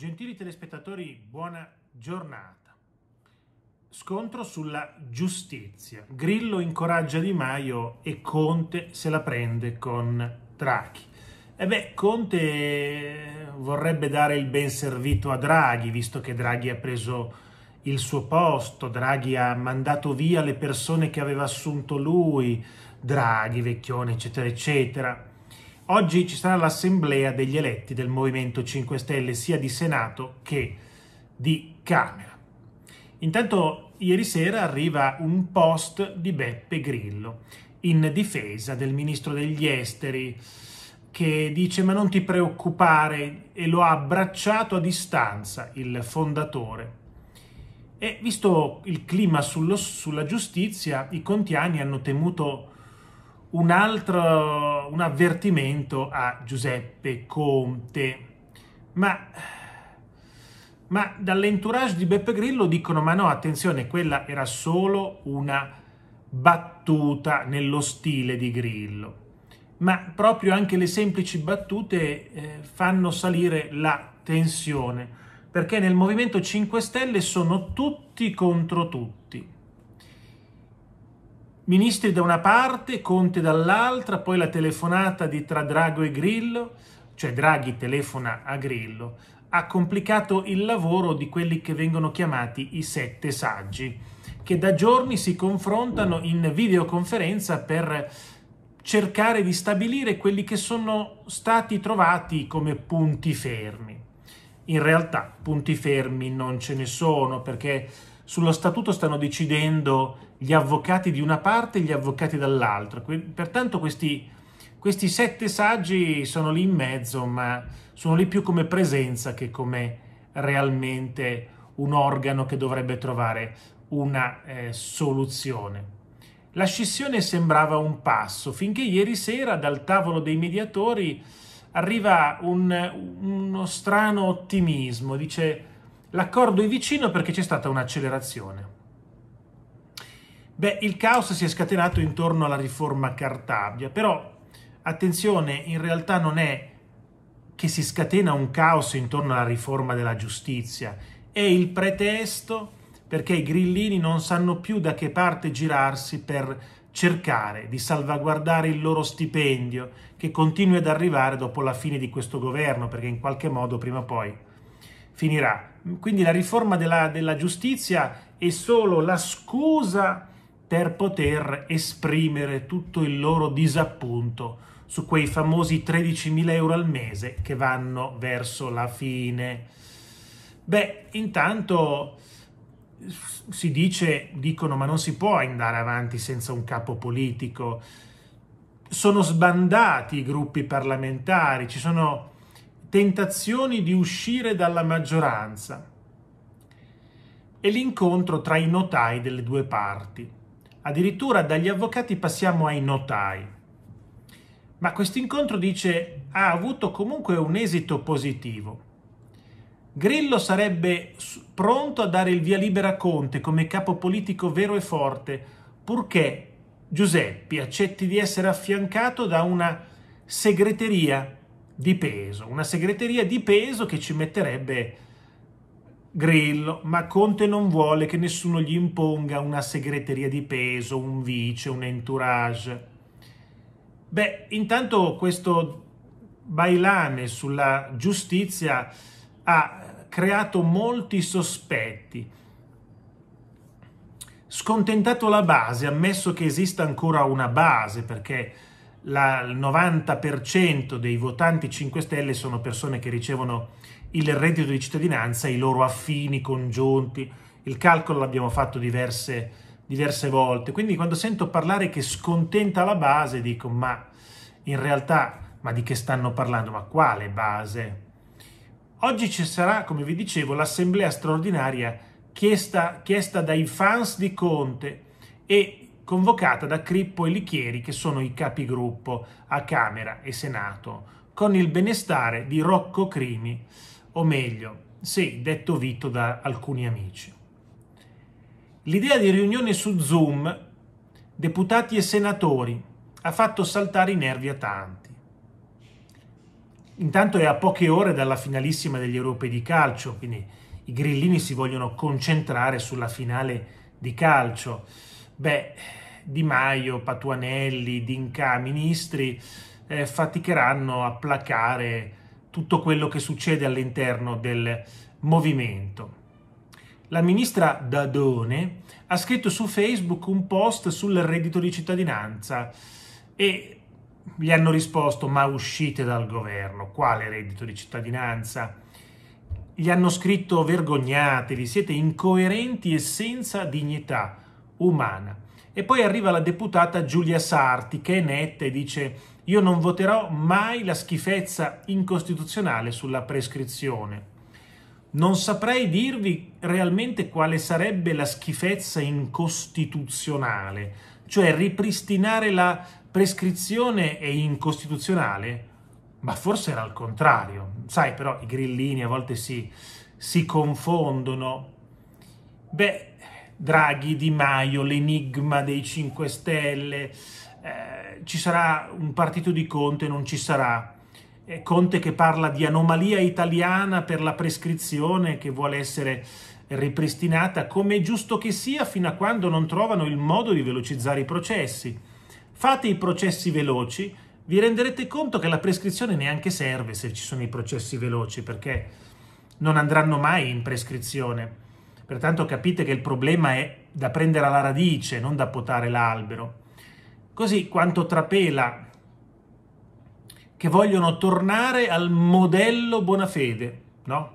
Gentili telespettatori, buona giornata. Scontro sulla giustizia. Grillo incoraggia Di Maio e Conte se la prende con Draghi. E eh beh, Conte vorrebbe dare il ben servito a Draghi, visto che Draghi ha preso il suo posto, Draghi ha mandato via le persone che aveva assunto lui, Draghi, Vecchione, eccetera, eccetera. Oggi ci sarà l'assemblea degli eletti del Movimento 5 Stelle sia di Senato che di Camera. Intanto ieri sera arriva un post di Beppe Grillo in difesa del ministro degli esteri che dice ma non ti preoccupare e lo ha abbracciato a distanza il fondatore. E visto il clima sullo, sulla giustizia, i contiani hanno temuto un altro un avvertimento a Giuseppe Conte. Ma, ma dall'entourage di Beppe Grillo dicono: ma no, attenzione, quella era solo una battuta nello stile di Grillo. Ma proprio anche le semplici battute eh, fanno salire la tensione, perché nel Movimento 5 Stelle sono tutti contro tutti Ministri da una parte, Conte dall'altra, poi la telefonata di tra Drago e Grillo, cioè Draghi telefona a Grillo, ha complicato il lavoro di quelli che vengono chiamati i sette saggi, che da giorni si confrontano in videoconferenza per cercare di stabilire quelli che sono stati trovati come punti fermi. In realtà punti fermi non ce ne sono perché sullo statuto stanno decidendo gli avvocati di una parte e gli avvocati dall'altra. Pertanto questi, questi sette saggi sono lì in mezzo, ma sono lì più come presenza che come realmente un organo che dovrebbe trovare una eh, soluzione. La scissione sembrava un passo, finché ieri sera dal tavolo dei mediatori arriva un, uno strano ottimismo, dice L'accordo è vicino perché c'è stata un'accelerazione. Beh, il caos si è scatenato intorno alla riforma Cartabia, però attenzione, in realtà non è che si scatena un caos intorno alla riforma della giustizia, è il pretesto perché i grillini non sanno più da che parte girarsi per cercare di salvaguardare il loro stipendio che continui ad arrivare dopo la fine di questo governo, perché in qualche modo prima o poi finirà. Quindi la riforma della, della giustizia è solo la scusa per poter esprimere tutto il loro disappunto su quei famosi 13.000 euro al mese che vanno verso la fine. Beh, intanto si dice, dicono, ma non si può andare avanti senza un capo politico. Sono sbandati i gruppi parlamentari, ci sono tentazioni di uscire dalla maggioranza e l'incontro tra i notai delle due parti. Addirittura dagli avvocati passiamo ai notai. Ma questo incontro dice ha avuto comunque un esito positivo. Grillo sarebbe pronto a dare il via libera a Conte come capo politico vero e forte, purché Giuseppi accetti di essere affiancato da una segreteria di peso, una segreteria di peso che ci metterebbe Grillo, ma Conte non vuole che nessuno gli imponga una segreteria di peso, un vice, un entourage. Beh, intanto questo bailane sulla giustizia ha creato molti sospetti. Scontentato la base, ammesso che esista ancora una base, perché la, il 90% dei votanti 5 Stelle sono persone che ricevono il reddito di cittadinanza, i loro affini, congiunti. Il calcolo l'abbiamo fatto diverse, diverse volte. Quindi quando sento parlare che scontenta la base, dico ma in realtà, ma di che stanno parlando? Ma quale base? Oggi ci sarà, come vi dicevo, l'assemblea straordinaria chiesta, chiesta dai fans di Conte e convocata da Crippo e Lichieri, che sono i capigruppo a Camera e Senato, con il benestare di Rocco Crimi, o meglio, sì, detto Vito da alcuni amici. L'idea di riunione su Zoom, deputati e senatori, ha fatto saltare i nervi a tanti. Intanto è a poche ore dalla finalissima degli europei di calcio, quindi i grillini si vogliono concentrare sulla finale di calcio beh, Di Maio, Patuanelli, Dinca, ministri eh, faticheranno a placare tutto quello che succede all'interno del movimento. La ministra Dadone ha scritto su Facebook un post sul reddito di cittadinanza e gli hanno risposto ma uscite dal governo, quale reddito di cittadinanza? Gli hanno scritto vergognatevi, siete incoerenti e senza dignità umana. E poi arriva la deputata Giulia Sarti che è netta e dice io non voterò mai la schifezza incostituzionale sulla prescrizione. Non saprei dirvi realmente quale sarebbe la schifezza incostituzionale, cioè ripristinare la prescrizione è incostituzionale, ma forse era al contrario. Sai però i grillini a volte si, si confondono. Beh, Draghi, Di Maio, l'enigma dei 5 Stelle, eh, ci sarà un partito di Conte, non ci sarà. Eh, Conte che parla di anomalia italiana per la prescrizione che vuole essere ripristinata come è giusto che sia fino a quando non trovano il modo di velocizzare i processi. Fate i processi veloci, vi renderete conto che la prescrizione neanche serve se ci sono i processi veloci perché non andranno mai in prescrizione. Pertanto capite che il problema è da prendere alla radice, non da potare l'albero. Così quanto trapela che vogliono tornare al modello buona fede, no?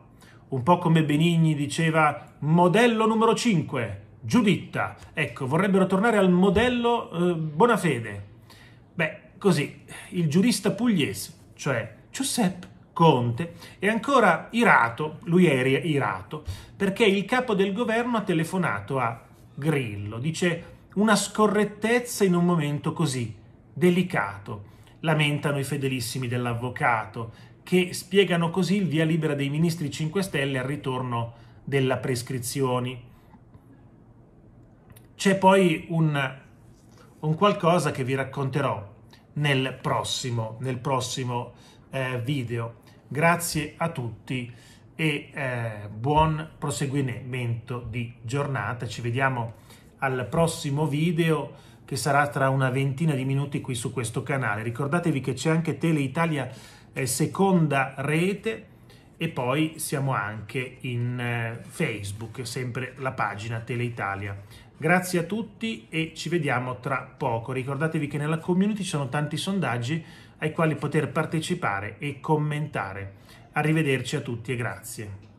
Un po' come Benigni diceva modello numero 5, Giuditta. Ecco, vorrebbero tornare al modello eh, fede. Beh, così, il giurista pugliese, cioè Giuseppe Conte è ancora irato, lui è irato, perché il capo del governo ha telefonato a Grillo, dice una scorrettezza in un momento così delicato. Lamentano i fedelissimi dell'avvocato, che spiegano così il via libera dei ministri 5 Stelle al ritorno della prescrizione. C'è poi un, un, qualcosa che vi racconterò nel prossimo, nel prossimo eh, video. Grazie a tutti e eh, buon proseguimento di giornata. Ci vediamo al prossimo video che sarà tra una ventina di minuti qui su questo canale. Ricordatevi che c'è anche Tele Italia eh, seconda rete e poi siamo anche in eh, Facebook, sempre la pagina Tele Italia. Grazie a tutti e ci vediamo tra poco. Ricordatevi che nella community ci sono tanti sondaggi ai quali poter partecipare e commentare. Arrivederci a tutti e grazie.